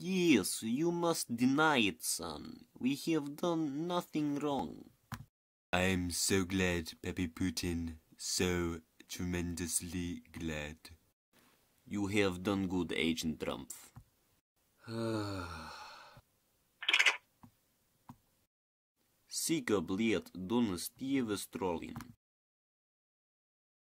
Yes, you must deny it, son. We have done nothing wrong. I'm so glad, Pepe Putin. So tremendously glad. You have done good, Agent Trump. Siga bled, donas pievas trollin.